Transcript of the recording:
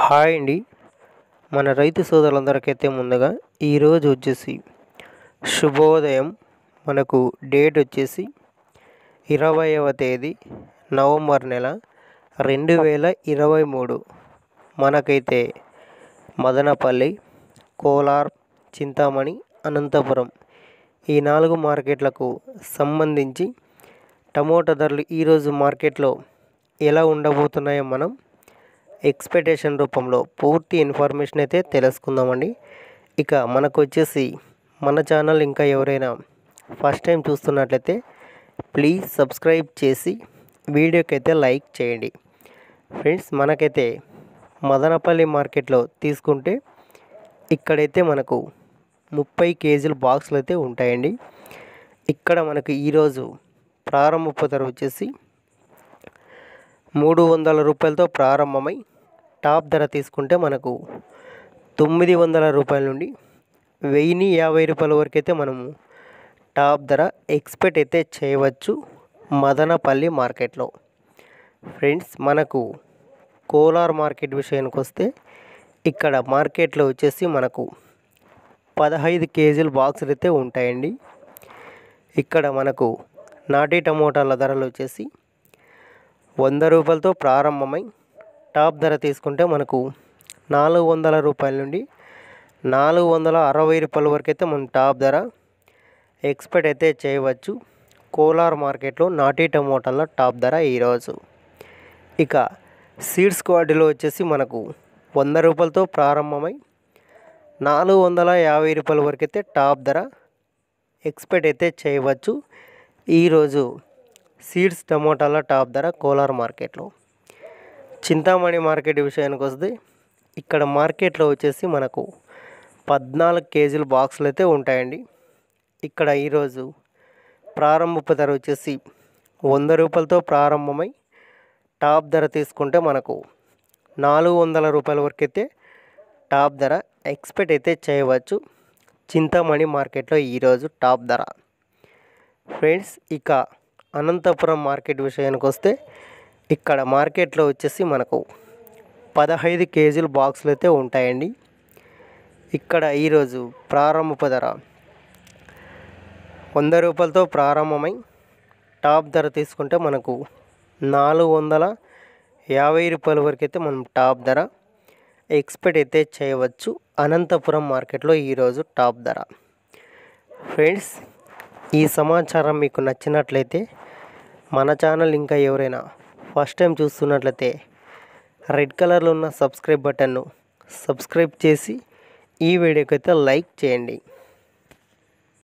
hi అండి మన రైతు సోదరులందరికైతే ముందుగా ఈరోజు వచ్చేసి శుభోదయం మనకు డేట్ వచ్చేసి ఇరవైవ తేదీ నవంబర్ నెల రెండు వేల ఇరవై మూడు మనకైతే మదనపల్లి కోలార్ చింతామణి అనంతపురం ఈ నాలుగు మార్కెట్లకు సంబంధించి టమోటా ధరలు ఈరోజు మార్కెట్లో ఎలా ఉండబోతున్నాయో మనం ఎక్స్పెక్టేషన్ రూపంలో పూర్తి ఇన్ఫర్మేషన్ అయితే తెలుసుకుందామండి ఇక మనకు వచ్చేసి మన ఛానల్ ఇంకా ఎవరైనా ఫస్ట్ టైం చూస్తున్నట్లయితే ప్లీజ్ సబ్స్క్రైబ్ చేసి వీడియోకి అయితే లైక్ చేయండి ఫ్రెండ్స్ మనకైతే మదనపల్లి మార్కెట్లో తీసుకుంటే ఇక్కడైతే మనకు ముప్పై కేజీల బాక్సులు అయితే ఉంటాయండి ఇక్కడ మనకు ఈరోజు ప్రారంభ ధర వచ్చేసి మూడు వందల రూపాయలతో ప్రారంభమై టాప్ ధర తీసుకుంటే మనకు తొమ్మిది వందల రూపాయల నుండి వెయ్యిని యాభై రూపాయల వరకు అయితే మనము టాప్ ధర ఎక్స్పెక్ట్ అయితే చేయవచ్చు మదనపల్లి మార్కెట్లో ఫ్రెండ్స్ మనకు కోలార్ మార్కెట్ విషయానికి వస్తే ఇక్కడ మార్కెట్లో వచ్చేసి మనకు పదహైదు కేజీల బాక్సులు అయితే ఉంటాయండి ఇక్కడ మనకు నాటి టమోటాల ధరలు వచ్చేసి వంద రూపాయలతో ప్రారంభమై టాప్ ధర తీసుకుంటే మనకు నాలుగు వందల రూపాయల నుండి నాలుగు వందల అరవై రూపాయల వరకు అయితే మనం టాప్ ధర ఎక్స్పెక్ట్ అయితే చేయవచ్చు కోలార్ మార్కెట్లో నాటి టమోటాల టాప్ ధర ఈరోజు ఇక సీడ్స్ క్వాలిటీలో వచ్చేసి మనకు వంద రూపాయలతో ప్రారంభమై నాలుగు వందల యాభై రూపాయల వరకు అయితే టాప్ ధర ఎక్స్పెక్ట్ అయితే చేయవచ్చు ఈరోజు సీడ్స్ టమోటాల టాప్ ధర కోలార్ మార్కెట్లో చింతామణి మార్కెట్ విషయానికి వస్తే ఇక్కడ మార్కెట్లో వచ్చేసి మనకు పద్నాలుగు కేజీల బాక్సులు అయితే ఉంటాయండి ఇక్కడ ఈరోజు ప్రారంభపు ధర వచ్చేసి వంద రూపాయలతో ప్రారంభమై టాప్ ధర తీసుకుంటే మనకు నాలుగు వందల రూపాయల వరకు అయితే టాప్ ధర ఎక్స్పెక్ట్ అయితే చేయవచ్చు చింతామణి మార్కెట్లో ఈరోజు టాప్ ధర ఫ్రెండ్స్ ఇక అనంతపురం మార్కెట్ విషయానికి వస్తే ఇక్కడ మార్కెట్లో వచ్చేసి మనకు పదహైదు కేజీలు బాక్సులు అయితే ఉంటాయండి ఇక్కడ ఈరోజు ప్రారంభపు ధర వంద రూపాయలతో ప్రారంభమై టాప్ ధర తీసుకుంటే మనకు నాలుగు వందల యాభై రూపాయల వరకు అయితే మనం టాప్ ధర ఎక్స్పెక్ట్ అయితే చేయవచ్చు అనంతపురం మార్కెట్లో ఈరోజు టాప్ ధర ఫ్రెండ్స్ ఈ సమాచారం మీకు నచ్చినట్లయితే మన ఛానల్ ఇంకా ఎవరైనా ఫస్ట్ టైం చూస్తున్నట్లయితే రెడ్ కలర్లో ఉన్న సబ్స్క్రైబ్ బటన్ను సబ్స్క్రైబ్ చేసి ఈ వీడియోకి అయితే లైక్ చేయండి